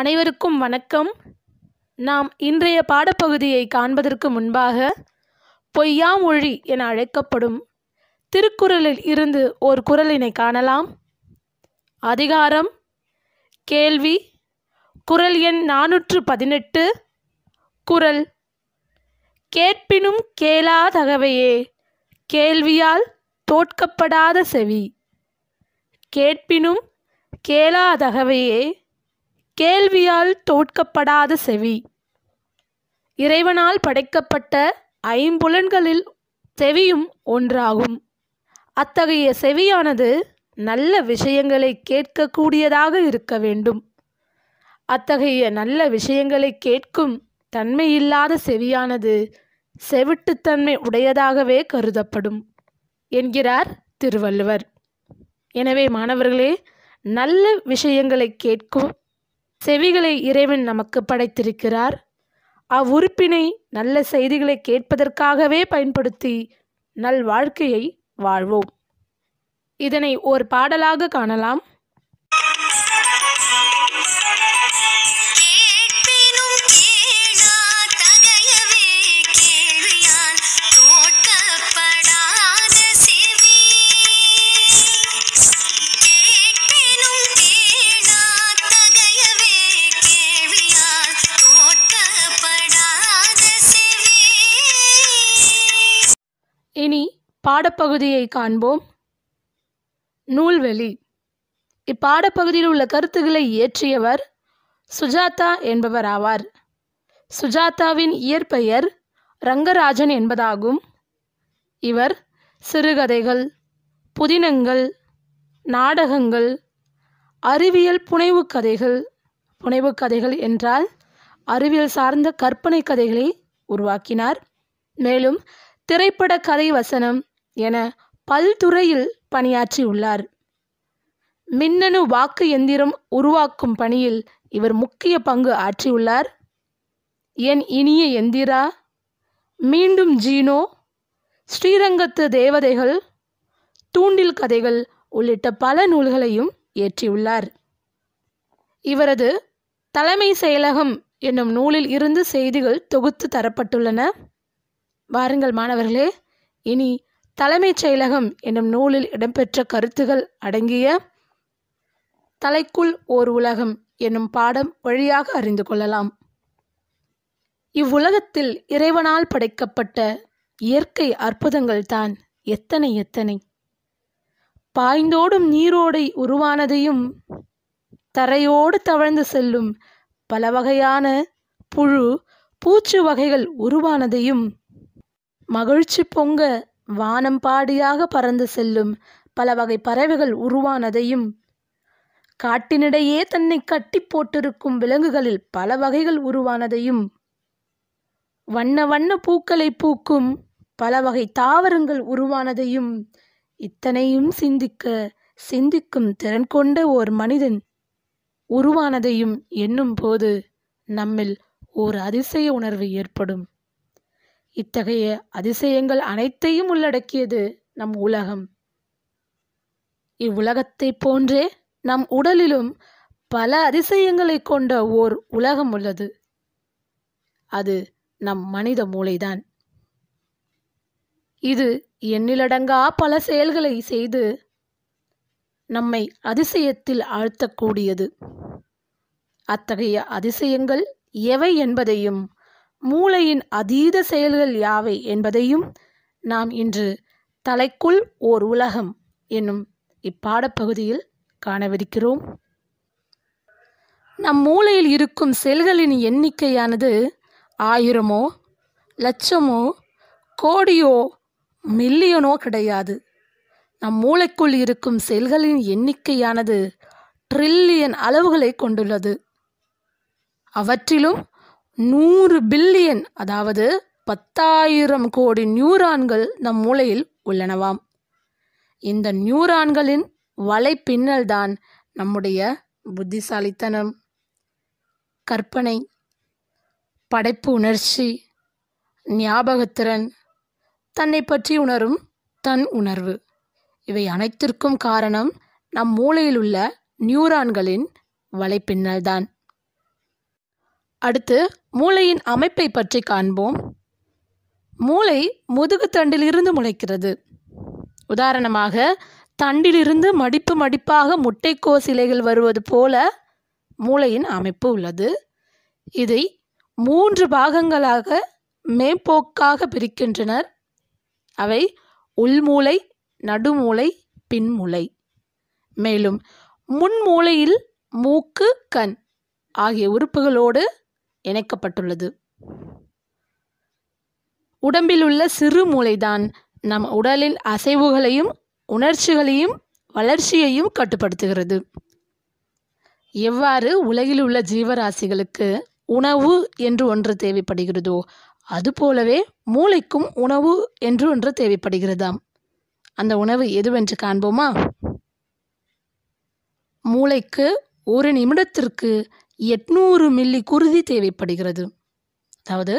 அனைவருக்கும் வணக்கம் நாம் இன்றைய பாடப்பகுதியை காண்பதற்கு முன்பாக பொய்யாமொழி என அழைக்கப்படும் திருக்குறளில் இருந்து ஓர் குரலினை காணலாம் அதிகாரம் கேள்வி குரல் எண் நானூற்று பதினெட்டு குரல் கேட்பினும் கேளாதகவையே கேள்வியால் தோற்கப்படாத செவி கேட்பினும் கேளாதகவையே கேள்வியால் தோற்கப்படாத செவி இறைவனால் படைக்கப்பட்ட ஐம்புலன்களில் செவியும் ஒன்றாகும் அத்தகைய செவியானது நல்ல விஷயங்களை கேட்கக்கூடியதாக இருக்க வேண்டும் அத்தகைய நல்ல விஷயங்களை கேட்கும் தன்மையில்லாத செவியானது செவிட்டுத்தன்மை உடையதாகவே கருதப்படும் என்கிறார் திருவள்ளுவர் எனவே மாணவர்களே நல்ல விஷயங்களை கேட்கும் செவிகளை இறைவன் நமக்கு படைத்திருக்கிறார் அவ்வுறுப்பினை நல்ல செய்திகளை கேட்பதற்காகவே பயன்படுத்தி நல் வாழ்க்கையை வாழ்வோம் இதனை ஒரு பாடலாக காணலாம் இப்பாடப்பகுதியை காண்போம் நூல்வெளி இப்பாடப்பகுதியில் உள்ள கருத்துக்களை இயற்றியவர் சுஜாதா என்பவர் ஆவார் சுஜாதாவின் இயற்பெயர் ரங்கராஜன் என்பதாகும் இவர் சிறுகதைகள் புதினங்கள் நாடகங்கள் அறிவியல் புனைவு கதைகள் புனைவு கதைகள் என்றால் அறிவியல் சார்ந்த கற்பனை கதைகளை உருவாக்கினார் மேலும் திரைப்பட கதை வசனம் என பல்துறையில் பணியாற்றியுள்ளார் மின்னணு வாக்கு எந்திரம் உருவாக்கும் பணியில் இவர் முக்கிய பங்கு ஆற்றியுள்ளார் என் இனிய எந்திரா மீண்டும் ஜீனோ ஸ்ரீரங்கத்து தேவதைகள் தூண்டில் கதைகள் உள்ளிட்ட பல நூல்களையும் இயற்றியுள்ளார் இவரது தலைமை செயலகம் என்னும் நூலில் இருந்து செய்திகள் தொகுத்து தரப்பட்டுள்ளன வாருங்கள் மாணவர்களே இனி தலைமைச் செயலகம் என்னும் நூலில் இடம்பெற்ற கருத்துகள் அடங்கிய தலைக்குள் ஓர் உலகம் என்னும் பாடம் வழியாக அறிந்து கொள்ளலாம் இவ்வுலகத்தில் இறைவனால் படைக்கப்பட்ட இயற்கை அற்புதங்கள் தான் எத்தனை எத்தனை பாய்ந்தோடும் நீரோடை உருவானதையும் தரையோடு தவழ்ந்து செல்லும் பல வகையான புழு பூச்சு வகைகள் உருவானதையும் மகிழ்ச்சி பொங்க வானம் பாடியாக பறந்து செல்லும் பல வகை பறவைகள் உருவானதையும் காட்டினிடையே தன்னை கட்டி போட்டிருக்கும் விலங்குகளில் பல வகைகள் உருவானதையும் வண்ண வண்ண பூக்களை பூக்கும் பல வகை தாவரங்கள் உருவானதையும் இத்தனையும் சிந்திக்க சிந்திக்கும் திறன் கொண்ட ஓர் மனிதன் உருவானதையும் எண்ணும் போது நம்மில் ஓர் அதிசய உணர்வு ஏற்படும் இத்தகைய அதிசயங்கள் அனைத்தையும் உள்ளடக்கியது நம் உலகம் இவ்வுலகத்தைப் போன்றே நம் உடலிலும் பல அதிசயங்களை கொண்ட ஓர் உலகம் உள்ளது அது நம் மனித மூளைதான் இது எண்ணிலடங்கா பல செயல்களை செய்து நம்மை அதிசயத்தில் ஆழ்த்தக்கூடியது அத்தகைய அதிசயங்கள் எவை என்பதையும் மூளையின் அதீத செயல்கள் யாவை என்பதையும் நாம் இன்று தலைக்குள் ஓர் உலகம் என்னும் இப்பாடப்பகுதியில் காணவிருக்கிறோம் நம் மூளையில் இருக்கும் செல்களின் எண்ணிக்கையானது ஆயிரமோ லட்சமோ கோடியோ மில்லியனோ கிடையாது நம் மூளைக்குள் இருக்கும் செல்களின் எண்ணிக்கையானது ட்ரில்லியன் அளவுகளை கொண்டுள்ளது அவற்றிலும் நூறு பில்லியன் அதாவது பத்தாயிரம் கோடி நியூரான்கள் நம் மூளையில் உள்ளனவாம் இந்த நியூரான்களின் வலை பின்னல்தான் நம்முடைய புத்திசாலித்தனம் கற்பனை படைப்பு உணர்ச்சி ஞாபகத்திறன் தன்னை பற்றி உணரும் தன் உணர்வு இவை அனைத்திற்கும் காரணம் நம் மூளையில் உள்ள நியூரான்களின் வலைப்பின்னல்தான் அடுத்து மூளையின் அமைப்பை பற்றி காண்போம் மூளை முதுகு தண்டிலிருந்து முளைக்கிறது உதாரணமாக தண்டிலிருந்து மடிப்பு மடிப்பாக முட்டைக்கோ சிலைகள் வருவது போல மூளையின் அமைப்பு உள்ளது இதை மூன்று பாகங்களாக மேம்போக்காக பிரிக்கின்றனர் அவை உள்மூளை நடுமூளை பின்மூளை மேலும் முன்மூளையில் மூக்கு கண் ஆகிய உறுப்புகளோடு இணைக்கப்பட்டுள்ளது உடம்பில் உள்ள சிறு மூளைதான் நம் உடலில் அசைவுகளையும் உணர்ச்சிகளையும் வளர்ச்சியையும் கட்டுப்படுத்துகிறது எவ்வாறு உலகில் உள்ள ஜீவராசிகளுக்கு உணவு என்று ஒன்று தேவைப்படுகிறதோ அதுபோலவே மூளைக்கும் உணவு என்று ஒன்று தேவைப்படுகிறதாம் அந்த உணவு எதுவென்று காண்போமா மூளைக்கு ஒரு நிமிடத்திற்கு எட்நூறு மில்லி குருதி தேவைப்படுகிறது அதாவது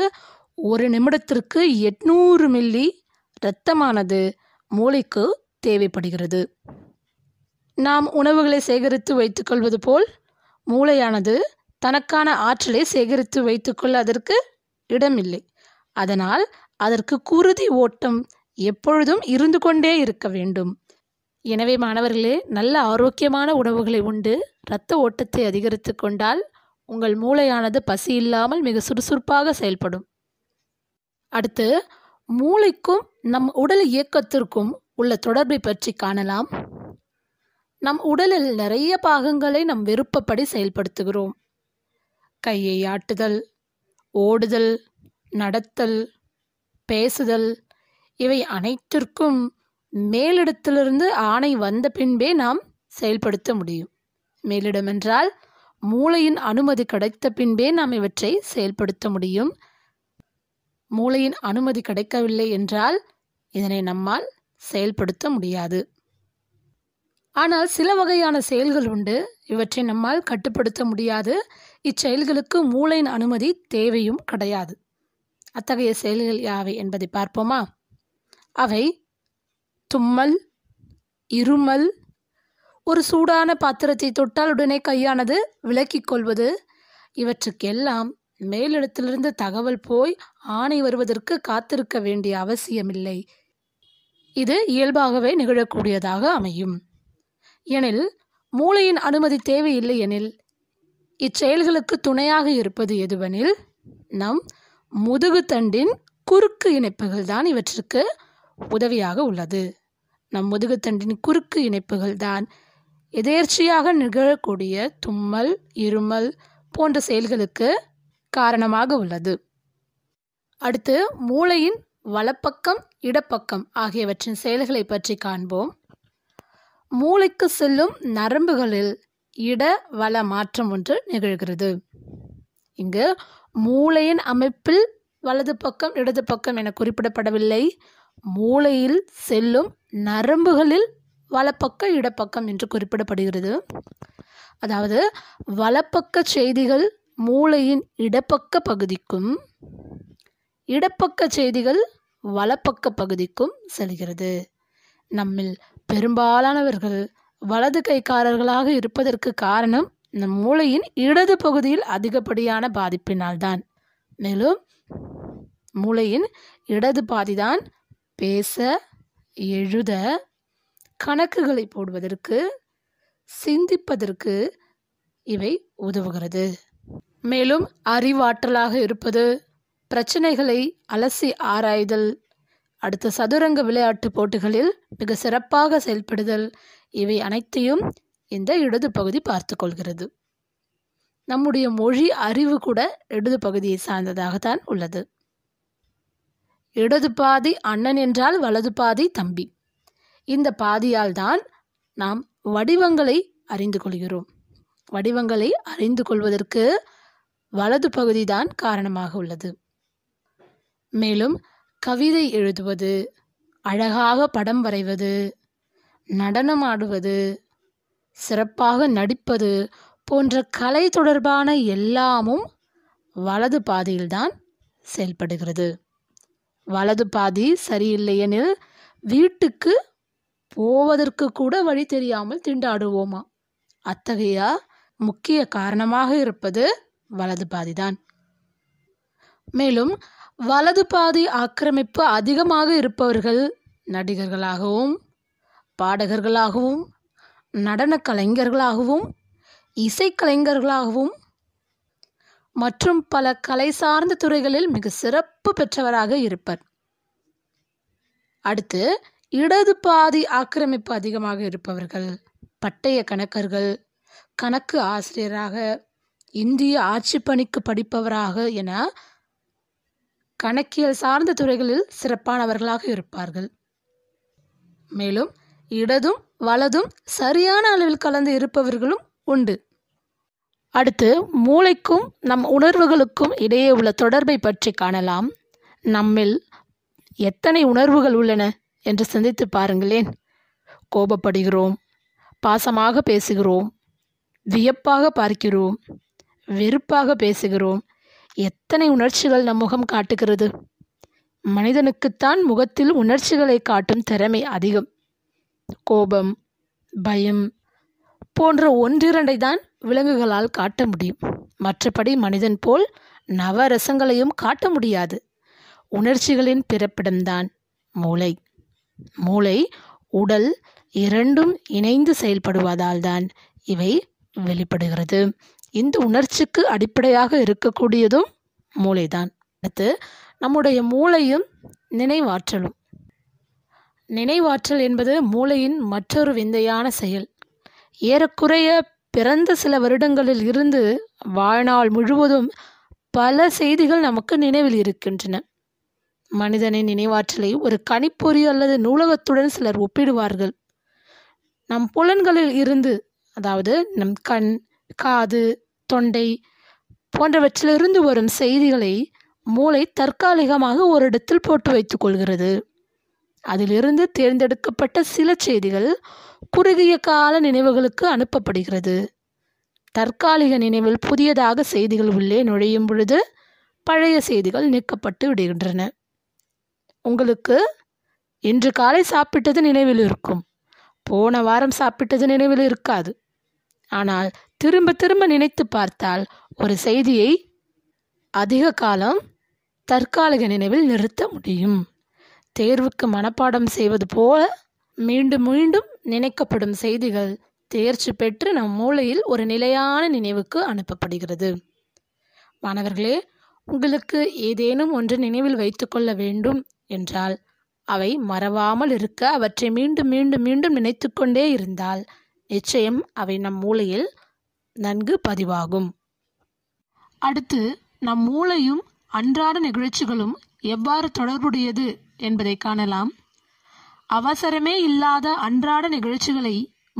ஒரு நிமிடத்திற்கு எட்நூறு மில்லி இரத்தமானது மூளைக்கு தேவைப்படுகிறது நாம் உணவுகளை சேகரித்து வைத்துக்கொள்வது போல் மூளையானது தனக்கான ஆற்றலை சேகரித்து வைத்துக்கொள்ள அதற்கு இடமில்லை அதனால் அதற்கு குருதி ஓட்டம் எப்பொழுதும் இருந்து கொண்டே இருக்க வேண்டும் எனவே மாணவர்களே நல்ல ஆரோக்கியமான உணவுகளை உண்டு இரத்த ஓட்டத்தை அதிகரித்து கொண்டால் உங்கள் மூளையானது பசி இல்லாமல் மிக சுறுசுறுப்பாக செயல்படும் அடுத்து மூளைக்கும் நம் உடல் இயக்கத்திற்கும் உள்ள தொடர்பை பற்றி காணலாம் நம் உடலில் நிறைய பாகங்களை நம் விருப்பப்படி செயல்படுத்துகிறோம் கையை ஆட்டுதல் ஓடுதல் நடத்தல் பேசுதல் இவை அனைத்திற்கும் மேலிடத்திலிருந்து ஆணை வந்த பின்பே நாம் செயல்படுத்த முடியும் மேலிடம் என்றால் மூளையின் அனுமதி கிடைத்த பின்பே நாம் இவற்றை செயல்படுத்த முடியும் மூளையின் அனுமதி கிடைக்கவில்லை என்றால் இதனை நம்மால் செயல்படுத்த முடியாது ஆனால் சில வகையான செயல்கள் உண்டு இவற்றை நம்மால் கட்டுப்படுத்த முடியாது இச்செயல்களுக்கு மூளையின் அனுமதி தேவையும் கிடையாது அத்தகைய செயல்கள் யாவை என்பதை பார்ப்போமா அவை தும்மல் இருமல் ஒரு சூடான பாத்திரத்தை தொட்டால் உடனே கையானது விலக்கிக் கொள்வது இவற்றுக்கெல்லாம் மேலிடத்திலிருந்து தகவல் போய் ஆணை வருவதற்கு காத்திருக்க வேண்டிய அவசியமில்லை இது இயல்பாகவே நிகழக்கூடியதாக அமையும் எனில் மூளையின் அனுமதி தேவையில்லை எனில் இச்செயல்களுக்கு துணையாக இருப்பது எதுவெனில் நம் முதுகுத்தண்டின் குறுக்கு இணைப்புகள் தான் இவற்றுக்கு உதவியாக உள்ளது நம் முதுகுத்தண்டின் குறுக்கு இணைப்புகள் தான் எதேர்ச்சியாக நிகழக்கூடிய தும்மல் இருமல் போன்ற செயல்களுக்கு காரணமாக உள்ளது அடுத்து மூளையின் வலப்பக்கம் இடப்பக்கம் ஆகியவற்றின் செயல்களை பற்றி காண்போம் மூளைக்கு செல்லும் நரம்புகளில் இட வள மாற்றம் ஒன்று நிகழ்கிறது இங்கு மூளையின் அமைப்பில் வலது பக்கம் இடது பக்கம் என குறிப்பிடப்படவில்லை மூளையில் செல்லும் நரம்புகளில் வலப்பக்க இடப்பக்கம் என்று குறிப்பிடப்படுகிறது அதாவது வலப்பக்க செய்திகள் மூளையின் இடப்பக்க பகுதிக்கும் இடப்பக்க செய்திகள் வலப்பக்க பகுதிக்கும் செல்கிறது நம்மில் பெரும்பாலானவர்கள் வலது கைக்காரர்களாக இருப்பதற்கு காரணம் நம் மூளையின் இடது பகுதியில் அதிகப்படியான பாதிப்பினால்தான் மேலும் மூளையின் இடது பாதிதான் பேச எழுத கணக்குகளை போடுவதற்கு சிந்திப்பதற்கு இவை உதவுகிறது மேலும் அறிவாற்றலாக இருப்பது பிரச்சனைகளை அலசி ஆராய்தல் அடுத்த சதுரங்க விளையாட்டு போட்டிகளில் மிக சிறப்பாக செயல்படுதல் இவை அனைத்தையும் இந்த இடது பகுதி பார்த்து கொள்கிறது நம்முடைய மொழி அறிவு கூட இடது பகுதியை சார்ந்ததாகத்தான் உள்ளது இடது பாதி அண்ணன் என்றால் வலது பாதி தம்பி இந்த பாதியால் தான் நாம் வடிவங்களை அறிந்து கொள்கிறோம் வடிவங்களை அறிந்து கொள்வதற்கு வலது பகுதி தான் காரணமாக உள்ளது மேலும் கவிதை எழுதுவது அழகாக படம் வரைவது நடனம் ஆடுவது சிறப்பாக நடிப்பது போன்ற கலை தொடர்பான எல்லாமும் வலது பாதையில்தான் செயல்படுகிறது வலது பாதி சரியில்லையெனில் வீட்டுக்கு போவதற்கு கூட வழி தெரியாமல் திண்டாடுவோமா அத்தகைய முக்கிய காரணமாக இருப்பது வலது பாதிதான் மேலும் வலது பாதி ஆக்கிரமிப்பு அதிகமாக இருப்பவர்கள் நடிகர்களாகவும் பாடகர்களாகவும் நடன கலைஞர்களாகவும் இசைக்கலைஞர்களாகவும் மற்றும் பல கலை சார்ந்த துறைகளில் மிக சிறப்பு பெற்றவராக இருப்பர் அடுத்து இடது பாதி ஆக்கிரமிப்பு அதிகமாக இருப்பவர்கள் பட்டய கணக்கர்கள் கணக்கு ஆசிரியராக இந்திய ஆட்சி பணிக்கு படிப்பவராக என கணக்கியல் சார்ந்த துறைகளில் சிறப்பானவர்களாக இருப்பார்கள் மேலும் இடதும் வலதும் சரியான அளவில் கலந்து இருப்பவர்களும் உண்டு அடுத்து மூளைக்கும் நம் உணர்வுகளுக்கும் இடையே உள்ள தொடர்பை பற்றி காணலாம் நம்மில் எத்தனை உணர்வுகள் உள்ளன என்று சிந்தித்து பாருங்களேன் கோபப்படுகிறோம் பாசமாக பேசுகிறோம் வியப்பாக பார்க்கிறோம் வெறுப்பாக பேசுகிறோம் எத்தனை உணர்ச்சிகள் நம் முகம் காட்டுகிறது மனிதனுக்குத்தான் முகத்தில் உணர்ச்சிகளை காட்டும் திறமை அதிகம் கோபம் பயம் போன்ற ஒன்றிரண்டை தான் விலங்குகளால் காட்ட முடியும் மற்றபடி மனிதன் போல் நவரசங்களையும் காட்ட முடியாது உணர்ச்சிகளின் பிறப்பிடம்தான் மூளை மூளை உடல் இரண்டும் இணைந்து செயல்படுவதால் தான் இவை வெளிப்படுகிறது இந்த உணர்ச்சிக்கு அடிப்படையாக இருக்கக்கூடியதும் மூளைதான் அடுத்து நம்முடைய மூளையும் நினைவாற்றலும் நினைவாற்றல் என்பது மூளையின் மற்றொரு விந்தையான செயல் ஏறக்குறைய பிறந்த சில வருடங்களில் இருந்து வாழ்நாள் முழுவதும் பல செய்திகள் நமக்கு நினைவில் இருக்கின்றன மனிதனின் நினைவாற்றலை ஒரு கணிப்பொறி அல்லது நூலகத்துடன் சிலர் ஒப்பிடுவார்கள் நம் புலன்களில் இருந்து அதாவது நம் கண் காது தொண்டை போன்றவற்றிலிருந்து வரும் செய்திகளை மூளை தற்காலிகமாக ஒரு இடத்தில் போட்டு வைத்துக்கொள்கிறது அதிலிருந்து தேர்ந்தெடுக்கப்பட்ட சில செய்திகள் குறுகிய கால நினைவுகளுக்கு அனுப்பப்படுகிறது தற்காலிக நினைவில் புதியதாக செய்திகள் உள்ளே நுழையும் பொழுது பழைய செய்திகள் நீக்கப்பட்டு விடுகின்றன உங்களுக்கு இன்று காலை சாப்பிட்டது நினைவில் இருக்கும் போன வாரம் சாப்பிட்டது நினைவில் இருக்காது ஆனால் திரும்ப திரும்ப நினைத்து பார்த்தால் ஒரு செய்தியை அதிக காலம் தற்காலிக நினைவில் நிறுத்த முடியும் தேர்வுக்கு மனப்பாடம் செய்வது போல மீண்டும் மீண்டும் நினைக்கப்படும் செய்திகள் தேர்ச்சி பெற்று நம் மூளையில் ஒரு நிலையான நினைவுக்கு அனுப்பப்படுகிறது மாணவர்களே உங்களுக்கு ஏதேனும் ஒன்று நினைவில் வைத்துக்கொள்ள வேண்டும் என்றால் அவை மறவாமல் இருக்க அவற்றை மீண்டும் மீண்டும் மீண்டும் நினைத்து கொண்டே இருந்தால் நிச்சயம் அவை நம் மூளையில் நன்கு பதிவாகும் அடுத்து நம் மூளையும் அன்றாட நிகழ்ச்சிகளும் எவ்வாறு தொடர்புடையது என்பதை காணலாம் அவசரமே இல்லாத அன்றாட நிகழ்ச்சிகளை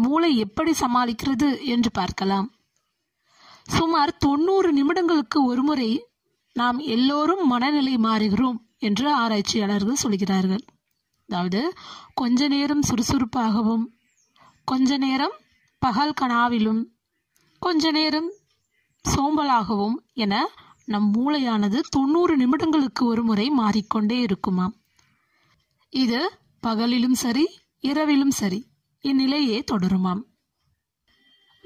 மூளை எப்படி சமாளிக்கிறது என்று பார்க்கலாம் சுமார் தொண்ணூறு நிமிடங்களுக்கு ஒருமுறை நாம் எல்லோரும் மனநிலை மாறுகிறோம் என்று ஆராய்ச்சியாளர்கள் சொல்கிறார்கள் அதாவது கொஞ்ச நேரம் சுறுசுறுப்பாகவும் கொஞ்ச நேரம் பகல் கனாவிலும் கொஞ்ச நேரம் சோம்பலாகவும் என நம் மூளையானது தொண்ணூறு நிமிடங்களுக்கு ஒரு முறை மாறிக்கொண்டே இருக்குமாம் இது பகலிலும் சரி இரவிலும் சரி இந்நிலையே தொடருமாம்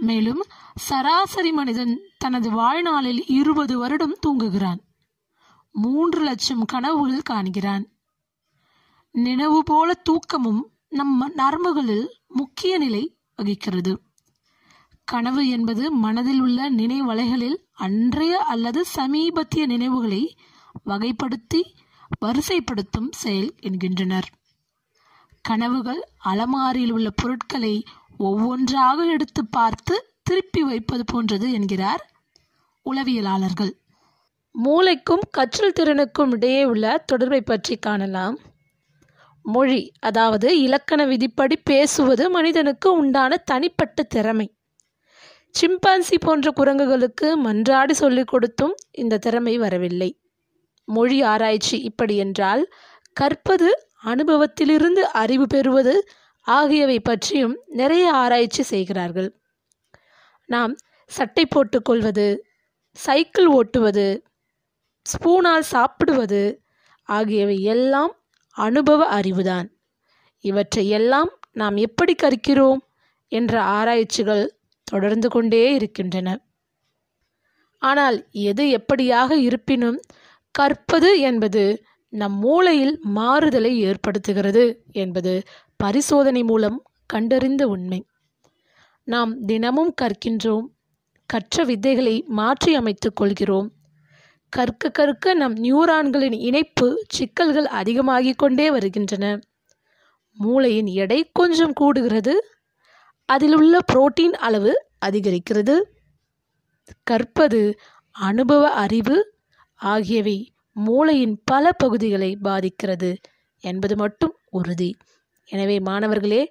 மேலும் சராசரி மனிதன் தனது வாழ்நாளில் இருபது வருடம் தூங்குகிறான் மூன்று லட்சம் கனவுகள் காண்கிறான் நினைவு போல தூக்கமும் நம் நரம்புகளில் முக்கிய நிலை வகிக்கிறது கனவு என்பது மனதில் உள்ள நினைவலைகளில் அன்றைய அல்லது சமீபத்திய நினைவுகளை வகைப்படுத்தி வரிசைப்படுத்தும் செயல் என்கின்றனர் கனவுகள் அலமாரியில் உள்ள பொருட்களை ஒவ்வொன்றாக எடுத்து பார்த்து திருப்பி வைப்பது போன்றது என்கிறார் உளவியலாளர்கள் மூளைக்கும் கற்றல் திறனுக்கும் இடையே உள்ள தொடர்பை பற்றி காணலாம் மொழி அதாவது இலக்கண விதிப்படி பேசுவது மனிதனுக்கு உண்டான தனிப்பட்ட திறமை சிம்பான்சி போன்ற குரங்குகளுக்கு மன்றாடி சொல்லிக் கொடுத்தும் இந்த திறமை வரவில்லை மொழி ஆராய்ச்சி இப்படி என்றால் கற்பது அனுபவத்திலிருந்து அறிவு பெறுவது ஆகியவை பற்றியும் நிறைய ஆராய்ச்சி செய்கிறார்கள் நாம் சட்டை போட்டுக்கொள்வது சைக்கிள் ஓட்டுவது ஸ்பூனால் சாப்பிடுவது ஆகியவை எல்லாம் அனுபவ அறிவுதான் இவற்றை எல்லாம் நாம் எப்படி கற்கிறோம் என்ற ஆராய்ச்சிகள் தொடர்ந்து கொண்டே இருக்கின்றன ஆனால் எது எப்படியாக இருப்பினும் கற்பது என்பது நம் மூளையில் மாறுதலை ஏற்படுத்துகிறது என்பது பரிசோதனை மூலம் கண்டறிந்த உண்மை நாம் தினமும் கற்கின்றோம் கற்ற வித்தைகளை மாற்றி அமைத்துக் கொள்கிறோம் கற்க கற்க நம் நியூரான்களின் இணைப்பு சிக்கல்கள் அதிகமாகிக் கொண்டே வருகின்றன மூளையின் எடை கொஞ்சம் கூடுகிறது அதில் உள்ள புரோட்டீன் அளவு அதிகரிக்கிறது கற்பது அனுபவ அறிவு ஆகியவை மூளையின் பல பகுதிகளை பாதிக்கிறது என்பது மட்டும் உறுதி எனவே மாணவர்களே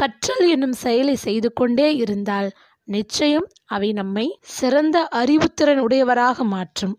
கற்றல் என்னும் செயலை செய்து கொண்டே இருந்தால் நிச்சயம் அவை நம்மை சிறந்த அறிவுத்திறன் உடையவராக மாற்றும்